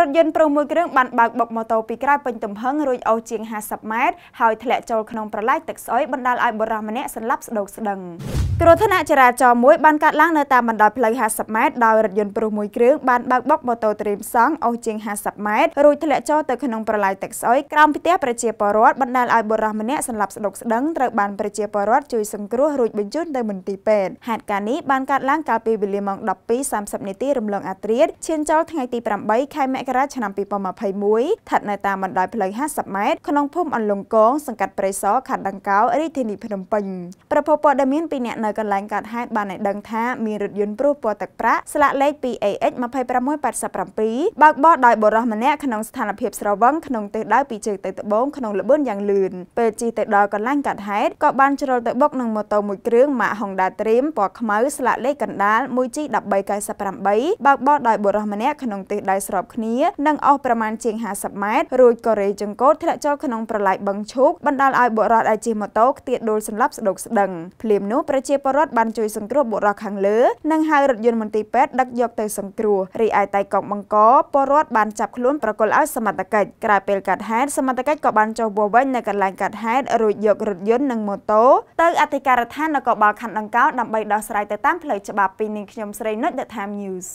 រថយន្តប្រុសមួយគ្រឿងបានបើកបុកម៉ូតូពីក្រៅពេញទំហឹងរួចអូសជាង50ម៉ែត្រហើយធ្លាក់ចូលក្នុងប្រឡាយទឹកស្អុយបណ្ដាលឲ្យបុរសម្នាក់សន្លប់ស្ដោកស្ដឹងគ្រោះថ្នាក់ចរាចរណ៍មួយបានកើតឡើងនៅតាមបណ្ដោយផ្លូវ50ម៉ែត្រដោយរថយន្តប្រុសមួយគ្រឿងបានបើកបុកម៉ូតូត្រីមសងអូសជាង50ម៉ែត្ររួចធ្លាក់ចូលទៅក្នុងប្រឡាយទឹកស្អុយក្រោមផ្ទះប្រជាពលរដ្ឋបណ្ដាលឲ្យបុរសម្នាក់សន្លប់ស្ដុកស្ដឹងត្រូវបានប្រជាពលរដ្ឋជួយសង្គ្រោះរួចបញ្ជូនទៅមន្ទីរពេទ្យហេតុការណ៍នេះបានកើតឡើងកាលពីវេលាម៉ោង12:30នាទីរំលងអាធ្រាត្រឈានចូលថ្ងៃទី8ខែមកករាជឆ្នាំ2021ស្ថិតនៅតាមបណ្ដោយផ្លូវ50ម៉ែត្រក្នុងភូមិអន្លង់កងសង្កាត់ព្រៃសរខណ្ឌដង្កោរាជធានីភ្នំពេញប្រពន្ធព័ត៌មានពីអ្នកនៅកន្លែងកើតហេតុបានឲ្យដឹងថាមានរថយន្តព្រោះពណ៌ទឹកប្រាក់ស្លាកលេខ 2AX 2687បើកបោះដោយបុរសម្នាក់ក្នុងស្ថានភាពស្រវឹងក្នុងទិសដៅពីជើងទៅត្បូងក្នុងល្បឿនយ៉ាងលឿនពេលជិះទៅដល់កន្លែងកើតហេតុក៏បានជ្រុលទៅបុកនឹងម៉ូតូមួយគ្រឿងម៉ាក Honda Dream ពណ៌ខ្មៅស្លាកលេខកណ្ដាល 1G1398 បើកបោះដោយបុរសម្នាក់ក្នុងទិសដៅស្របគ្នាគ្នានិងអស់ប្រមាណជាង50ម៉ែត្ររួចក៏រេចង្កូតធ្លាក់ចូលក្នុងប្រឡាយបឹងឈូកបណ្ដាលឲ្យបុរដ្ឋដែលជិះម៉ូតូខ្ទាតដួលសន្លប់ស្ដុកស្ដឹងភ្លាមនោះប្រជាពលរដ្ឋបានជួយសង្គ្រោះបុរដ្ឋខាងលើនិងហៅរថយន្តមន្ទីរពេទ្យដឹកយកទៅសង្គ្រោះរីឯតៃកងបង្កពលរដ្ឋបានចាប់ខ្លួនប្រគល់ឲ្យសមត្ថកិច្ចក្រោយពេលកាត់ហេតុសមត្ថកិច្ចក៏បានចុះវវិញនៅកន្លែងកាត់ហេតុរួចយករថយន្តនិងម៉ូតូទៅអធិការដ្ឋាននគរបាលខណ្ឌដង្កោដើម្បីដោះស្រាយទៅតាមផ្លូវច្បាប់ពីនាងខ្ញុំស្រីនុច The Time News